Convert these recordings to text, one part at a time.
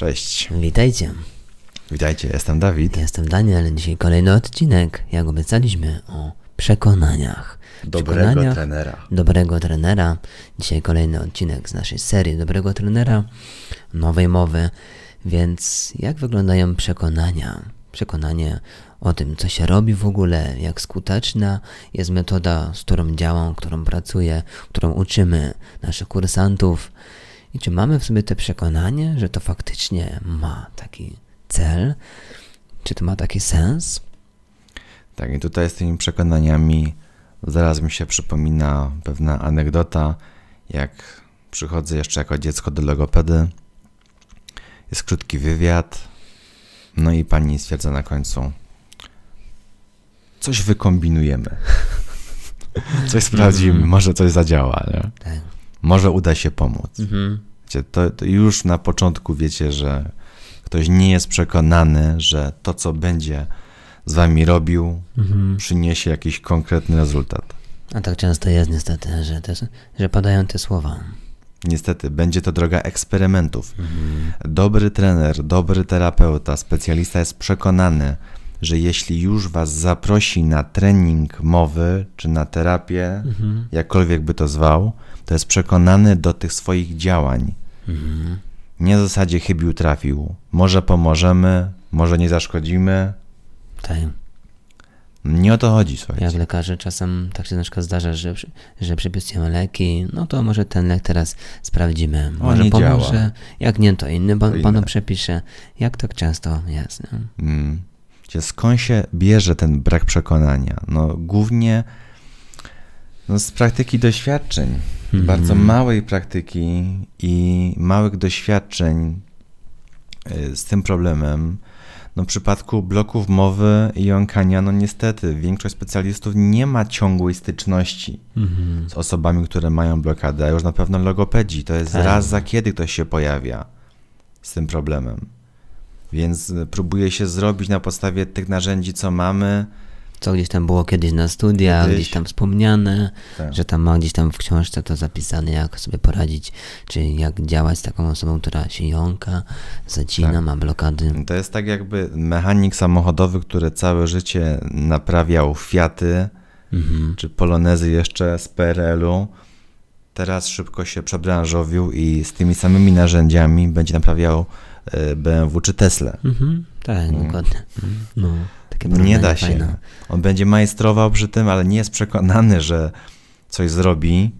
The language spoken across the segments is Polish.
Cześć. Witajcie. Witajcie, jestem Dawid. Jestem Daniel. Dzisiaj kolejny odcinek, jak obiecaliśmy, o przekonaniach. Dobrego przekonaniach, trenera. Dobrego trenera. Dzisiaj kolejny odcinek z naszej serii Dobrego trenera, nowej mowy. Więc jak wyglądają przekonania? Przekonanie o tym, co się robi w ogóle, jak skuteczna jest metoda, z którą działam, którą pracuję, którą uczymy naszych kursantów i czy mamy w sobie te przekonanie, że to faktycznie ma taki cel? Czy to ma taki sens? Tak, i tutaj z tymi przekonaniami zaraz mi się przypomina pewna anegdota, jak przychodzę jeszcze jako dziecko do logopedy. Jest krótki wywiad, no i pani stwierdza na końcu: Coś wykombinujemy. coś sprawdzimy, mm. może coś zadziała. Nie? Tak może uda się pomóc. Mhm. Wiecie, to, to już na początku wiecie, że ktoś nie jest przekonany, że to, co będzie z wami robił, mhm. przyniesie jakiś konkretny rezultat. A tak często jest niestety, że, te, że padają te słowa. Niestety, będzie to droga eksperymentów. Mhm. Dobry trener, dobry terapeuta, specjalista jest przekonany, że jeśli już was zaprosi na trening mowy czy na terapię, mhm. jakkolwiek by to zwał, to jest przekonany do tych swoich działań. Mhm. Nie w zasadzie chybił trafił. Może pomożemy, może nie zaszkodzimy. Tak. Nie o to chodzi, słuchajcie. Jak lekarze czasem tak się na przykład zdarza, że, że przepisujemy leki, no to może ten lek teraz sprawdzimy. Może pomoże. Działa. Jak nie, to inny panu przepisze. Jak tak często jest. nie. Mm. Gdzie skąd się bierze ten brak przekonania? No, głównie no, z praktyki doświadczeń, mm. bardzo małej praktyki i małych doświadczeń e, z tym problemem. No, w przypadku bloków mowy i jąkania, no niestety, większość specjalistów nie ma ciągłej styczności mm. z osobami, które mają blokadę, a już na pewno logopedzi. To jest tak. raz za kiedy ktoś się pojawia z tym problemem. Więc próbuję się zrobić na podstawie tych narzędzi, co mamy. Co gdzieś tam było kiedyś na studiach, gdzieś, gdzieś tam wspomniane, tak. że tam ma gdzieś tam w książce to zapisane, jak sobie poradzić, czy jak działać z taką osobą, która się jąka, zacina, tak. ma blokady. To jest tak jakby mechanik samochodowy, który całe życie naprawiał Fiaty, mhm. czy Polonezy jeszcze z PRL-u, teraz szybko się przebranżowił i z tymi samymi narzędziami będzie naprawiał Y, BMW czy Tesla. Mhm, tak, mhm. dokładnie. No, nie da się. Fajne. On będzie majstrował przy tym, ale nie jest przekonany, że coś zrobi,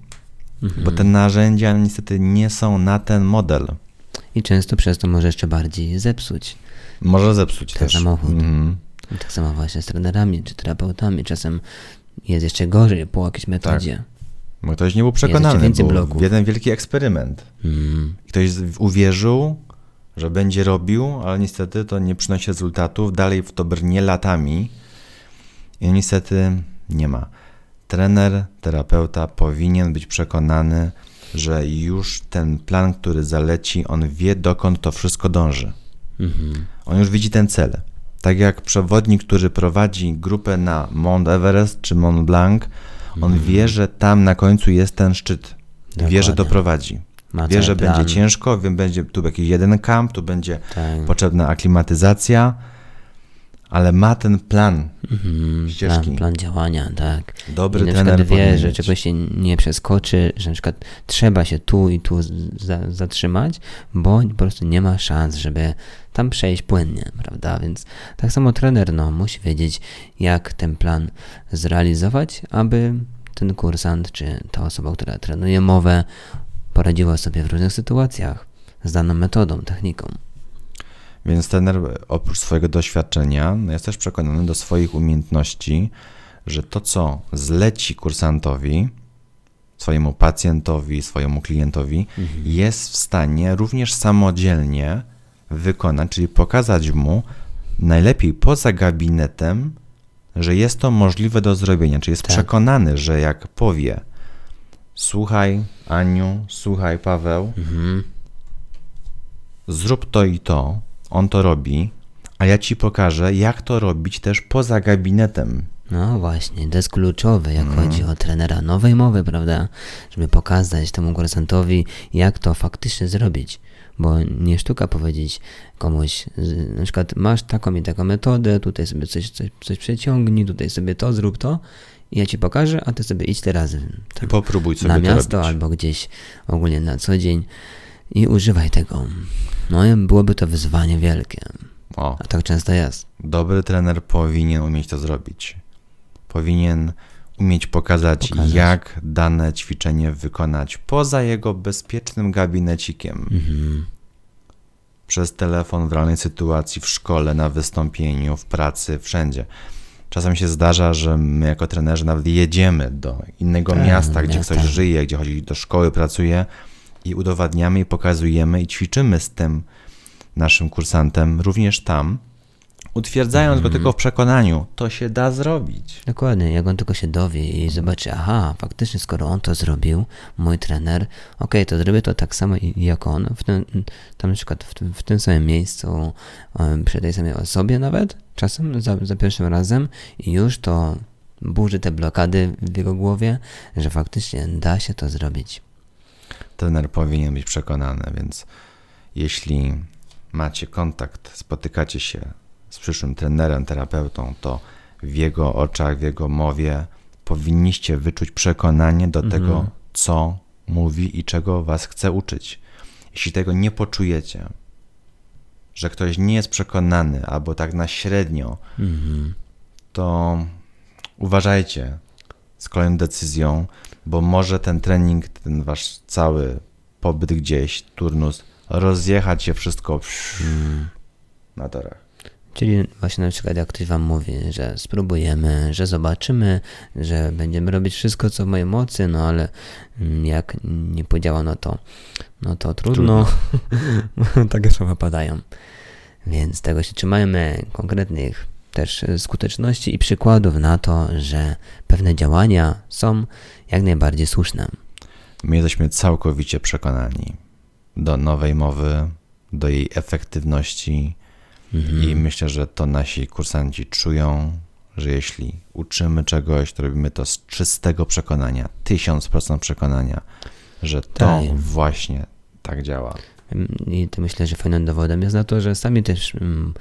mhm. bo te narzędzia niestety nie są na ten model. I często przez to może jeszcze bardziej zepsuć. Może zepsuć ten też. samochód. Mhm. Tak samo właśnie z trenerami czy terapeutami. Czasem jest jeszcze gorzej po jakiejś tak. metodzie. Tak. Bo ktoś nie był przekonany, był jeden wielki eksperyment. Mhm. Ktoś uwierzył, że będzie robił, ale niestety to nie przynosi rezultatów. Dalej w to brnie latami i niestety nie ma. Trener, terapeuta powinien być przekonany, że już ten plan, który zaleci, on wie dokąd to wszystko dąży. Mhm. On już widzi ten cel. Tak jak przewodnik, który prowadzi grupę na Mount Everest czy Mont Blanc, on mhm. wie, że tam na końcu jest ten szczyt. Dokładnie. Wie, że to prowadzi. Ma Wie, że plan. będzie ciężko, wiem, będzie tu jakiś jeden kamp, tu będzie tak. potrzebna aklimatyzacja, ale ma ten plan mhm, ścieżki. Plan, plan, działania, tak. Dobry I na trener wie, że czegoś się nie przeskoczy, że na przykład trzeba się tu i tu za, zatrzymać, bo po prostu nie ma szans, żeby tam przejść płynnie, prawda? Więc tak samo trener no, musi wiedzieć, jak ten plan zrealizować, aby ten kursant czy ta osoba, która trenuje mowę, poradziła sobie w różnych sytuacjach z daną metodą, techniką. Więc tener oprócz swojego doświadczenia no, jest też przekonany do swoich umiejętności, że to, co zleci kursantowi, swojemu pacjentowi, swojemu klientowi, mhm. jest w stanie również samodzielnie wykonać, czyli pokazać mu najlepiej poza gabinetem, że jest to możliwe do zrobienia. Czyli jest tak. przekonany, że jak powie, Słuchaj, Aniu, słuchaj, Paweł. Mhm. Zrób to i to. On to robi, a ja ci pokażę, jak to robić też poza gabinetem. No właśnie, to jest kluczowe, jak mm. chodzi o trenera nowej mowy, prawda? Żeby pokazać temu kursantowi, jak to faktycznie zrobić. Bo nie sztuka powiedzieć komuś, na przykład masz taką i taką metodę, tutaj sobie coś, coś, coś przeciągnij, tutaj sobie to, zrób to ja ci pokażę, a ty sobie idź teraz tam, popróbuj sobie na miasto robić. albo gdzieś ogólnie na co dzień i używaj tego. No i byłoby to wyzwanie wielkie. O. A tak często jest. Dobry trener powinien umieć to zrobić. Powinien umieć pokazać, pokazać. jak dane ćwiczenie wykonać poza jego bezpiecznym gabinecikiem. Mhm. Przez telefon, w realnej sytuacji, w szkole, na wystąpieniu, w pracy, wszędzie. Czasem się zdarza, że my jako trenerzy nawet jedziemy do innego tak, miasta, gdzie miasta. ktoś tak. żyje, gdzie chodzi do szkoły, pracuje i udowadniamy i pokazujemy i ćwiczymy z tym naszym kursantem również tam, utwierdzając mm. go mhm. tylko w przekonaniu, to się da zrobić. Dokładnie, jak on tylko się dowie i zobaczy, aha, faktycznie skoro on to zrobił, mój trener, okej, okay, to zrobię to tak samo jak on, w ten, tam na przykład w, w tym samym miejscu, przy tej samej osobie nawet, czasem, za, za pierwszym razem i już to burzy te blokady w jego głowie, że faktycznie da się to zrobić. Trener powinien być przekonany, więc jeśli macie kontakt, spotykacie się, z przyszłym trenerem, terapeutą, to w jego oczach, w jego mowie powinniście wyczuć przekonanie do mhm. tego, co mówi i czego was chce uczyć. Jeśli tego nie poczujecie, że ktoś nie jest przekonany albo tak na średnio, mhm. to uważajcie z kolejną decyzją, bo może ten trening, ten wasz cały pobyt gdzieś, turnus, rozjechać się wszystko mm. na torach. Czyli właśnie na przykład jak ktoś wam mówi, że spróbujemy, że zobaczymy, że będziemy robić wszystko co w mojej mocy, no ale mm, jak nie podziała, no to, no to trudno. trudno. Takie słowa padają. Więc tego się trzymajmy, konkretnych też skuteczności i przykładów na to, że pewne działania są jak najbardziej słuszne. My jesteśmy całkowicie przekonani do nowej mowy, do jej efektywności Mhm. I myślę, że to nasi kursanci czują, że jeśli uczymy czegoś, to robimy to z czystego przekonania, tysiąc procent przekonania, że to tak. właśnie tak działa. I to myślę, że fajnym dowodem jest na to, że sami też mm,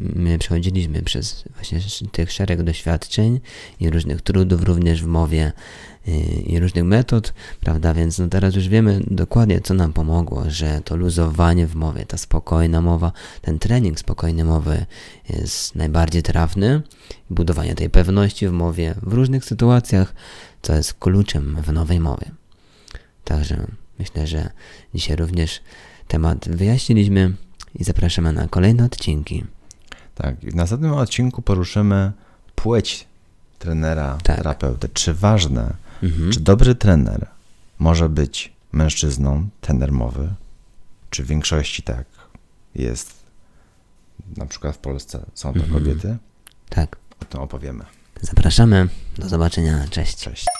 my przechodziliśmy przez właśnie tych szereg doświadczeń i różnych trudów również w mowie y, i różnych metod, prawda? Więc no teraz już wiemy dokładnie, co nam pomogło, że to luzowanie w mowie, ta spokojna mowa, ten trening spokojnej mowy jest najbardziej trafny. Budowanie tej pewności w mowie w różnych sytuacjach, co jest kluczem w nowej mowie. Także myślę, że dzisiaj również temat wyjaśniliśmy i zapraszamy na kolejne odcinki. Tak, w następnym odcinku poruszymy płeć trenera, tak. terapeuty. Czy ważne, mhm. czy dobry trener może być mężczyzną, tenermowy, czy w większości tak jest. Na przykład w Polsce są to mhm. kobiety. Tak. O tym opowiemy. Zapraszamy. Do zobaczenia. Cześć. Cześć.